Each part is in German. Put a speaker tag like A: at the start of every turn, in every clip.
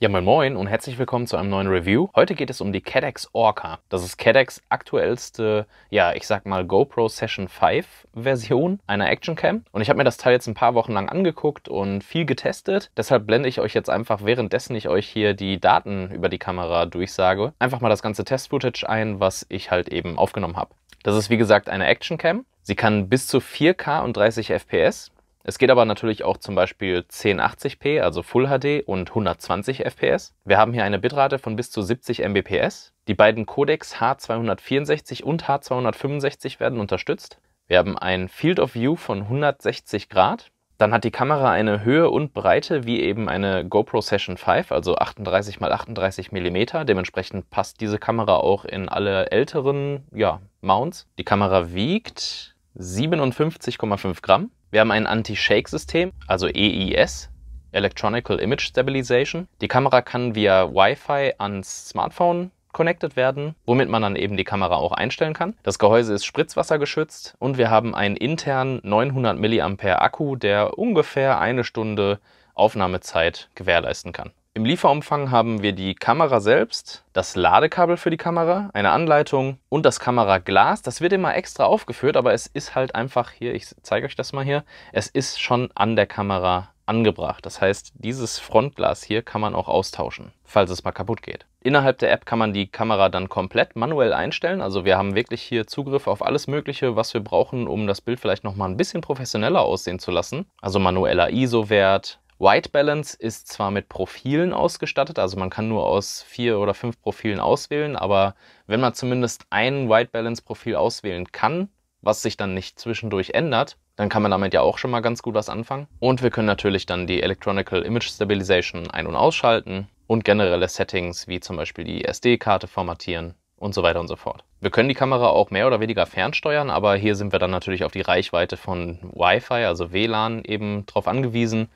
A: Ja, moin moin und herzlich willkommen zu einem neuen Review. Heute geht es um die Cadex Orca. Das ist Cadex aktuellste, ja, ich sag mal GoPro Session 5 Version einer Action Cam. Und ich habe mir das Teil jetzt ein paar Wochen lang angeguckt und viel getestet. Deshalb blende ich euch jetzt einfach, währenddessen ich euch hier die Daten über die Kamera durchsage, einfach mal das ganze Testfootage ein, was ich halt eben aufgenommen habe. Das ist wie gesagt eine Action Cam. Sie kann bis zu 4K und 30 FPS. Es geht aber natürlich auch zum Beispiel 1080p, also Full HD und 120 FPS. Wir haben hier eine Bitrate von bis zu 70 Mbps. Die beiden Codecs H264 und H265 werden unterstützt. Wir haben ein Field of View von 160 Grad. Dann hat die Kamera eine Höhe und Breite wie eben eine GoPro Session 5, also 38 x 38 mm. Dementsprechend passt diese Kamera auch in alle älteren ja, Mounts. Die Kamera wiegt 57,5 Gramm. Wir haben ein Anti-Shake-System, also EIS, Electronical Image Stabilization. Die Kamera kann via Wi-Fi ans Smartphone connected werden, womit man dann eben die Kamera auch einstellen kann. Das Gehäuse ist spritzwassergeschützt und wir haben einen internen 900 mAh Akku, der ungefähr eine Stunde Aufnahmezeit gewährleisten kann. Im Lieferumfang haben wir die Kamera selbst, das Ladekabel für die Kamera, eine Anleitung und das Kameraglas. Das wird immer extra aufgeführt, aber es ist halt einfach hier, ich zeige euch das mal hier, es ist schon an der Kamera angebracht. Das heißt, dieses Frontglas hier kann man auch austauschen, falls es mal kaputt geht. Innerhalb der App kann man die Kamera dann komplett manuell einstellen. Also wir haben wirklich hier Zugriff auf alles Mögliche, was wir brauchen, um das Bild vielleicht nochmal ein bisschen professioneller aussehen zu lassen. Also manueller ISO-Wert, White Balance ist zwar mit Profilen ausgestattet, also man kann nur aus vier oder fünf Profilen auswählen, aber wenn man zumindest ein White Balance Profil auswählen kann, was sich dann nicht zwischendurch ändert, dann kann man damit ja auch schon mal ganz gut was anfangen. Und wir können natürlich dann die Electronical Image Stabilization ein- und ausschalten und generelle Settings wie zum Beispiel die SD-Karte formatieren und so weiter und so fort. Wir können die Kamera auch mehr oder weniger fernsteuern, aber hier sind wir dann natürlich auf die Reichweite von Wi-Fi, also WLAN eben drauf angewiesen.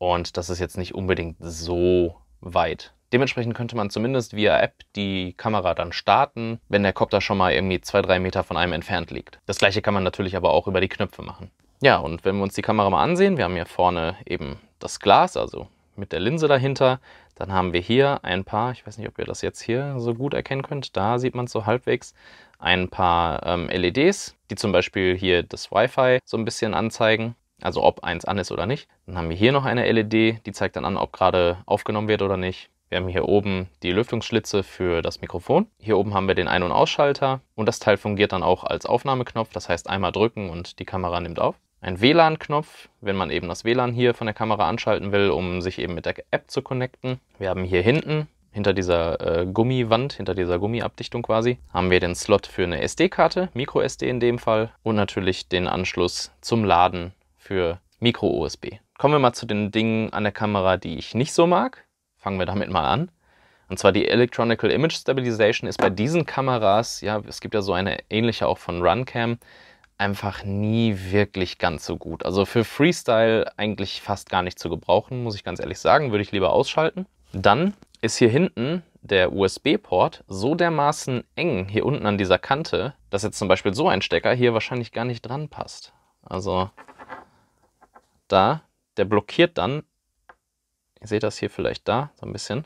A: Und das ist jetzt nicht unbedingt so weit. Dementsprechend könnte man zumindest via App die Kamera dann starten, wenn der Kopter schon mal irgendwie zwei, drei Meter von einem entfernt liegt. Das gleiche kann man natürlich aber auch über die Knöpfe machen. Ja, und wenn wir uns die Kamera mal ansehen, wir haben hier vorne eben das Glas, also mit der Linse dahinter. Dann haben wir hier ein paar, ich weiß nicht, ob ihr das jetzt hier so gut erkennen könnt, da sieht man es so halbwegs, ein paar ähm, LEDs, die zum Beispiel hier das Wi-Fi so ein bisschen anzeigen also ob eins an ist oder nicht. Dann haben wir hier noch eine LED, die zeigt dann an, ob gerade aufgenommen wird oder nicht. Wir haben hier oben die Lüftungsschlitze für das Mikrofon. Hier oben haben wir den Ein- und Ausschalter und das Teil fungiert dann auch als Aufnahmeknopf. Das heißt, einmal drücken und die Kamera nimmt auf. Ein WLAN-Knopf, wenn man eben das WLAN hier von der Kamera anschalten will, um sich eben mit der App zu connecten. Wir haben hier hinten, hinter dieser äh, Gummiwand, hinter dieser Gummiabdichtung quasi, haben wir den Slot für eine SD-Karte, Micro-SD in dem Fall und natürlich den Anschluss zum Laden für Micro-USB. Kommen wir mal zu den Dingen an der Kamera, die ich nicht so mag. Fangen wir damit mal an. Und zwar die Electronical Image Stabilization ist bei diesen Kameras, ja, es gibt ja so eine ähnliche auch von Runcam, einfach nie wirklich ganz so gut. Also für Freestyle eigentlich fast gar nicht zu gebrauchen, muss ich ganz ehrlich sagen, würde ich lieber ausschalten. Dann ist hier hinten der USB-Port so dermaßen eng hier unten an dieser Kante, dass jetzt zum Beispiel so ein Stecker hier wahrscheinlich gar nicht dran passt. Also da, der blockiert dann, ihr seht das hier vielleicht da, so ein bisschen,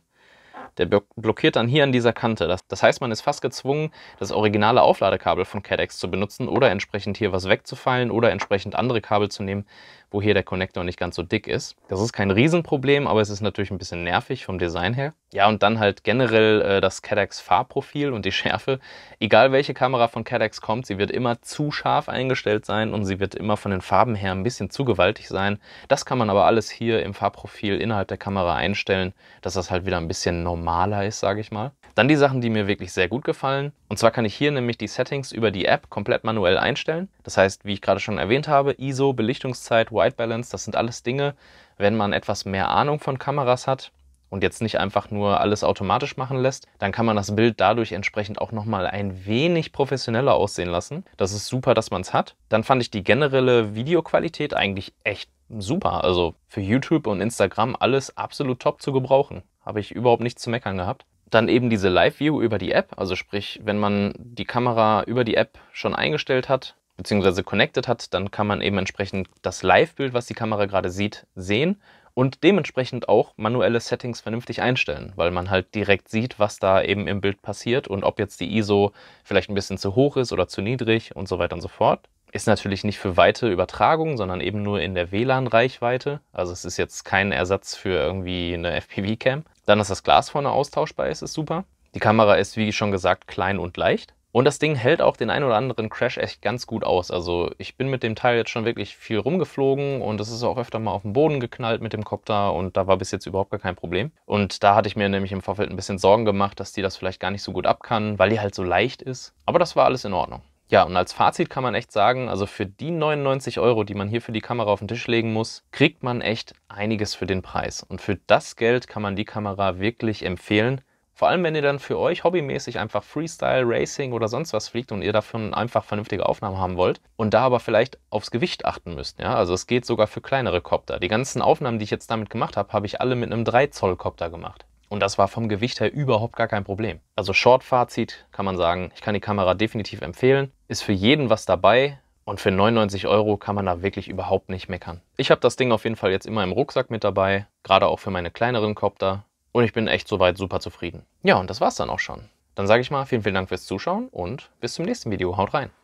A: der blockiert dann hier an dieser Kante. Das, das, heißt, man ist fast gezwungen, das originale Aufladekabel von CADEX zu benutzen oder entsprechend hier was wegzufallen oder entsprechend andere Kabel zu nehmen, wo hier der Connector nicht ganz so dick ist. Das ist kein Riesenproblem, aber es ist natürlich ein bisschen nervig vom Design her. Ja, und dann halt generell äh, das Cadex Farbprofil und die Schärfe. Egal welche Kamera von Cadex kommt, sie wird immer zu scharf eingestellt sein und sie wird immer von den Farben her ein bisschen zu gewaltig sein. Das kann man aber alles hier im Farbprofil innerhalb der Kamera einstellen, dass das halt wieder ein bisschen normaler ist, sage ich mal. Dann die Sachen, die mir wirklich sehr gut gefallen. Und zwar kann ich hier nämlich die Settings über die App komplett manuell einstellen. Das heißt, wie ich gerade schon erwähnt habe, ISO, Belichtungszeit, White Balance, das sind alles Dinge, wenn man etwas mehr Ahnung von Kameras hat und jetzt nicht einfach nur alles automatisch machen lässt, dann kann man das Bild dadurch entsprechend auch nochmal ein wenig professioneller aussehen lassen. Das ist super, dass man es hat. Dann fand ich die generelle Videoqualität eigentlich echt super. Also für YouTube und Instagram alles absolut top zu gebrauchen. Habe ich überhaupt nichts zu meckern gehabt. Dann eben diese Live-View über die App, also sprich, wenn man die Kamera über die App schon eingestellt hat, beziehungsweise connected hat, dann kann man eben entsprechend das Live-Bild, was die Kamera gerade sieht, sehen und dementsprechend auch manuelle Settings vernünftig einstellen, weil man halt direkt sieht, was da eben im Bild passiert und ob jetzt die ISO vielleicht ein bisschen zu hoch ist oder zu niedrig und so weiter und so fort. Ist natürlich nicht für weite Übertragung, sondern eben nur in der WLAN-Reichweite. Also es ist jetzt kein Ersatz für irgendwie eine FPV-Cam. Dann, dass das Glas vorne austauschbar ist, ist super. Die Kamera ist, wie schon gesagt, klein und leicht. Und das Ding hält auch den ein oder anderen Crash echt ganz gut aus. Also ich bin mit dem Teil jetzt schon wirklich viel rumgeflogen und es ist auch öfter mal auf den Boden geknallt mit dem Kopter und da war bis jetzt überhaupt gar kein Problem. Und da hatte ich mir nämlich im Vorfeld ein bisschen Sorgen gemacht, dass die das vielleicht gar nicht so gut abkann, weil die halt so leicht ist. Aber das war alles in Ordnung ja, und als Fazit kann man echt sagen, also für die 99 Euro, die man hier für die Kamera auf den Tisch legen muss, kriegt man echt einiges für den Preis. Und für das Geld kann man die Kamera wirklich empfehlen. Vor allem, wenn ihr dann für euch hobbymäßig einfach Freestyle, Racing oder sonst was fliegt und ihr davon einfach vernünftige Aufnahmen haben wollt und da aber vielleicht aufs Gewicht achten müsst. Ja? Also es geht sogar für kleinere Copter. Die ganzen Aufnahmen, die ich jetzt damit gemacht habe, habe ich alle mit einem 3 Zoll Copter gemacht. Und das war vom Gewicht her überhaupt gar kein Problem. Also Short-Fazit kann man sagen, ich kann die Kamera definitiv empfehlen. Ist für jeden was dabei. Und für 99 Euro kann man da wirklich überhaupt nicht meckern. Ich habe das Ding auf jeden Fall jetzt immer im Rucksack mit dabei, gerade auch für meine kleineren Copter. Und ich bin echt soweit super zufrieden. Ja, und das war's dann auch schon. Dann sage ich mal, vielen, vielen Dank fürs Zuschauen und bis zum nächsten Video. Haut rein!